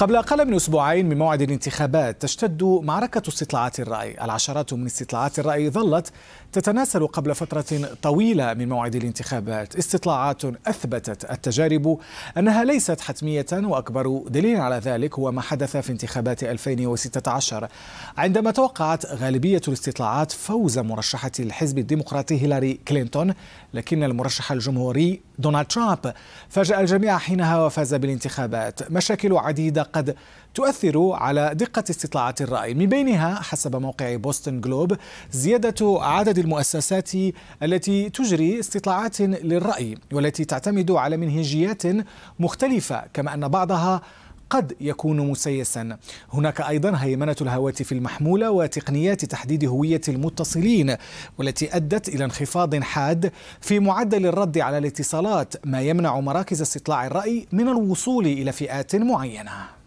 قبل أقل من أسبوعين من موعد الانتخابات تشتد معركة استطلاعات الرأي العشرات من استطلاعات الرأي ظلت تتناسل قبل فترة طويلة من موعد الانتخابات استطلاعات أثبتت التجارب أنها ليست حتمية وأكبر دليل على ذلك هو ما حدث في انتخابات 2016 عندما توقعت غالبية الاستطلاعات فوز مرشحة الحزب الديمقراطي هيلاري كلينتون لكن المرشح الجمهوري دونالد ترامب فاجأ الجميع حينها وفاز بالانتخابات مشاكل عديدة قد تؤثر على دقة استطلاعات الرأي من بينها حسب موقع بوستن جلوب زيادة عدد المؤسسات التي تجري استطلاعات للرأي والتي تعتمد على منهجيات مختلفة كما أن بعضها قد يكون مسيسا هناك أيضا هيمنة الهواتف المحمولة وتقنيات تحديد هوية المتصلين والتي أدت إلى انخفاض حاد في معدل الرد على الاتصالات ما يمنع مراكز استطلاع الرأي من الوصول إلى فئات معينة